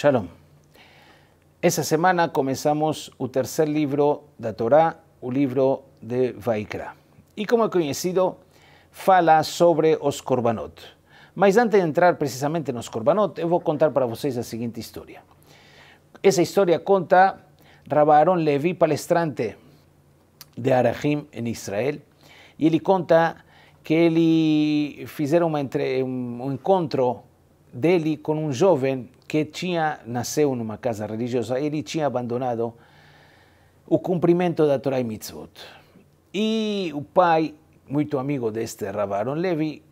Shalom. Esa semana comenzamos el tercer libro de Torá, el libro de Vaikra. Y como é conhecido, fala sobre os korbanot Mas antes de entrar precisamente nos Corbanot, eu vou contar para vocês a seguinte história. Essa história conta Rabaron Levi, palestrante de Arahim em Israel, e ele conta que ele fizeram um encontro dele com um jovem que tinha nasceu numa casa religiosa, ele tinha abandonado o cumprimento da Torá e Mitzvot. E o pai, muito amigo deste Ravaron Levi,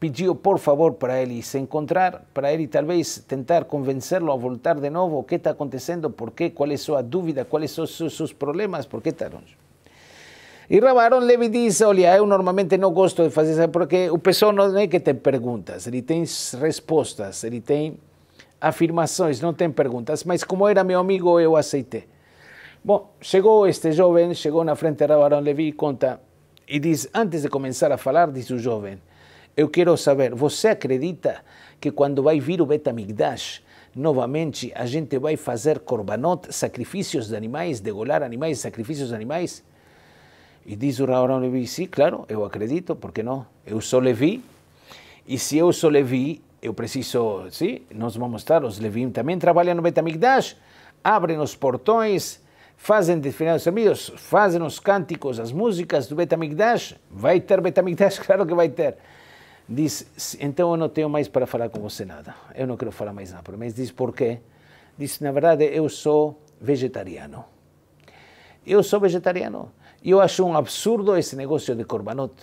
pediu por favor para ele se encontrar, para ele talvez tentar convencê-lo a voltar de novo, o que está acontecendo, por quê, qual é a sua dúvida, quais são os seus problemas, por que está longe. E Ravaron Levi diz, olha, eu normalmente não gosto de fazer isso, porque o pessoal não é que tem perguntas, ele tem respostas, ele tem afirmações, não tem perguntas, mas como era meu amigo, eu aceitei. Bom, chegou este jovem, chegou na frente de Ravaron Levi e conta, e diz, antes de começar a falar, diz o jovem, eu quero saber, você acredita que quando vai vir o Betamigdash, novamente a gente vai fazer korbanot, sacrifícios de animais, degolar animais, sacrifícios de animais? E diz o Raul Levi, sim, sí, claro, eu acredito, por que não? Eu sou Levi, e se eu sou Levi, eu preciso, sim, nós vamos estar, os Levim também trabalham no Betamigdash, abrem os portões, fazem determinados amigos, fazem os cânticos, as músicas do Betamigdash, vai ter Betamigdash, claro que vai ter. Diz, então eu não tenho mais para falar com você nada, eu não quero falar mais nada. Mas diz, por quê? Diz, na verdade, eu sou vegetariano. Eu sou vegetariano. Eu acho um absurdo esse negócio de corbanot.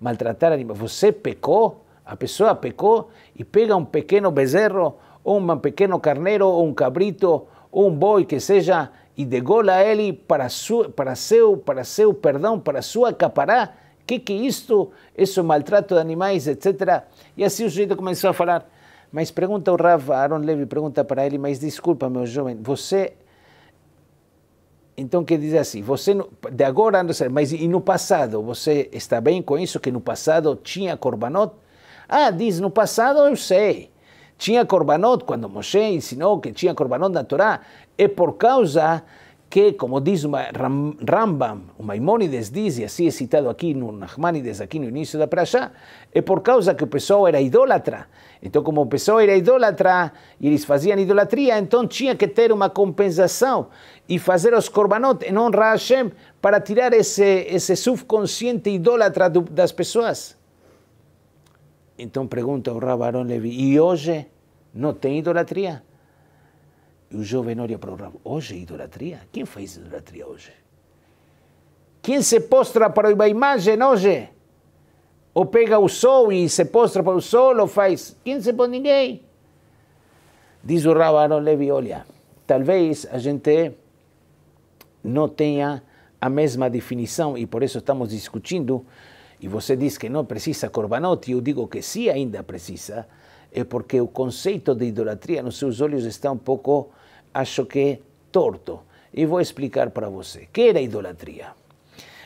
Maltratar animais. Você pecou, a pessoa pecou e pega um pequeno bezerro, ou um pequeno carneiro, ou um cabrito, ou um boi que seja, e degola ele para, su, para, seu, para seu perdão, para sua acapará. O que, que é isto? Isso é maltrato de animais, etc. E assim o sujeito começou a falar. Mas pergunta o Rav, Aaron Levy pergunta para ele, mas desculpa, meu jovem, você então, quer dizer assim, você de agora anda certo, mas e no passado? Você está bem com isso? Que no passado tinha Corbanot? Ah, diz, no passado eu sei. Tinha Corbanot, quando Moshe ensinou que tinha Corbanot na Torá, é por causa que, como diz Ram, Rambam, o Maimonides diz, e assim é citado aqui no Nachmanides, aqui no início da Prashá, é por causa que o pessoal era idólatra. Então, como o pessoal era idólatra e eles faziam idolatria, então tinha que ter uma compensação e fazer os korbanot em honra a Hashem para tirar esse, esse subconsciente idólatra do, das pessoas. Então pergunta o rabarão Levi, e hoje não tem idolatria? E o jovem olha para o rabo. Hoje idolatria? Quem faz idolatria hoje? Quem se postra para uma imagem hoje? Ou pega o sol e se postra para o sol ou faz? Quem se põe? Ninguém. Diz o rabo Aaron Levi, olha, talvez a gente não tenha a mesma definição e por isso estamos discutindo e você diz que não precisa Corbanotti, eu digo que sim, ainda precisa, é porque o conceito de idolatria nos seus olhos está um pouco acho que é torto. E vou explicar para você. o que era a idolatria?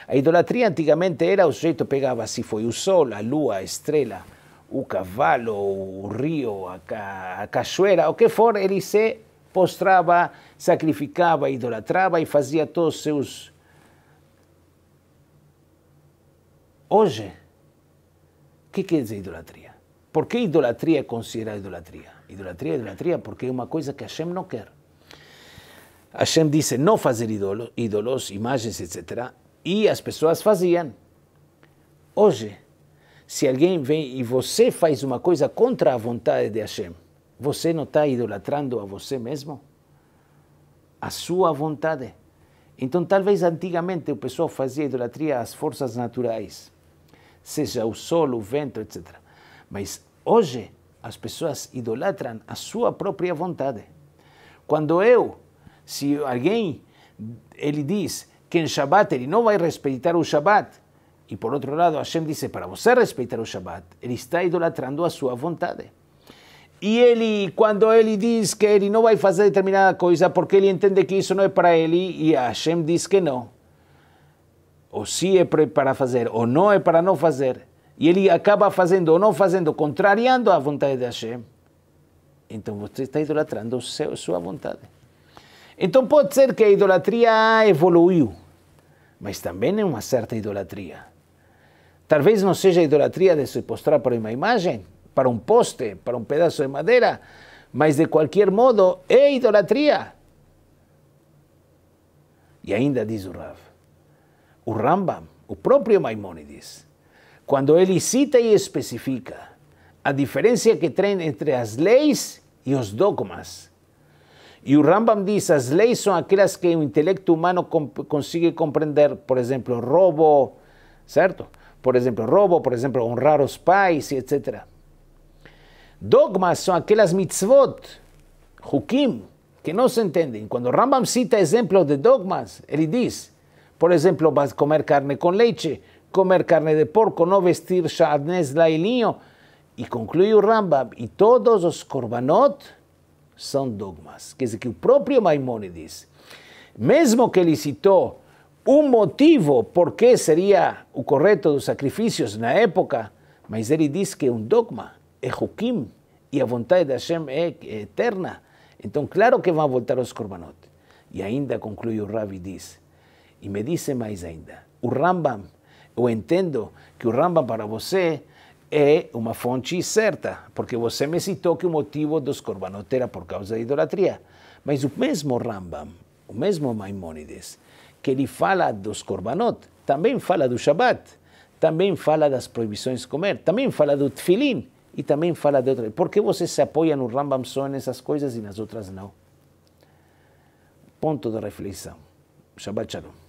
A idolatria antigamente era o sujeito pegava se foi o sol, a lua, a estrela, o cavalo, o rio, a, ca, a cachoeira, o que for, ele se postrava, sacrificava, idolatrava e fazia todos os seus. Hoje, o que quer dizer idolatria? Por que idolatria é considerada idolatria? Idolatria é idolatria porque é uma coisa que Hashem não quer. Hashem disse não fazer ídolos, ídolos imagens, etc. E as pessoas faziam. Hoje, se alguém vem e você faz uma coisa contra a vontade de Hashem, você não está idolatrando a você mesmo? A sua vontade? Então, talvez antigamente o pessoal fazia idolatria às forças naturais, seja o sol, o vento, etc. Mas hoje as pessoas idolatram a sua própria vontade. Quando eu se alguém, ele diz que em Shabat ele não vai respeitar o Shabat, e por outro lado Hashem diz para você respeitar o Shabat, ele está idolatrando a sua vontade. E ele, quando ele diz que ele não vai fazer determinada coisa porque ele entende que isso não é para ele, e Hashem diz que não. Ou se é para fazer, ou não é para não fazer. E ele acaba fazendo ou não fazendo, contrariando a vontade de Hashem. Então você está idolatrando a sua vontade. Então pode ser que a idolatria evoluiu, mas também é uma certa idolatria. Talvez não seja a idolatria de se postrar para uma imagem, para um poste, para um pedaço de madeira, mas de qualquer modo é idolatria. E ainda diz o Rav, o Rambam, o próprio Maimonides, quando ele cita e especifica a diferença que tem entre as leis e os dogmas, Y Ur-Rambam dice, las leyes son aquellas que el intelecto humano consigue comprender, por ejemplo, robo, ¿cierto? Por ejemplo, robo, por ejemplo, honrar los pais, etc. Dogmas son aquellas mitzvot, hukim, que no se entienden cuando Rambam cita ejemplos de dogmas, él dice, por ejemplo vas a comer carne con leche, comer carne de porco, no vestir la y niño. y concluye Rambam, y todos los korbanot, são dogmas. Quer dizer que o próprio Maimonides, mesmo que ele citou um motivo por que seria o correto dos sacrifícios na época, mas ele diz que um dogma, é Hukim, e a vontade de Hashem é, é eterna. Então, claro que vão voltar os korbanot. E ainda conclui o Rabi diz, e me disse mais ainda, o Rambam, eu entendo que o Rambam para você é uma fonte certa, porque você me citou que o motivo dos Korbanot era por causa da idolatria. Mas o mesmo Rambam, o mesmo Maimonides que ele fala dos Korbanot, também fala do Shabat, também fala das proibições de comer, também fala do Tfilim e também fala de outras. Por que você se apoia no Rambam só nessas coisas e nas outras não? Ponto de reflexão. Shabbat Shalom.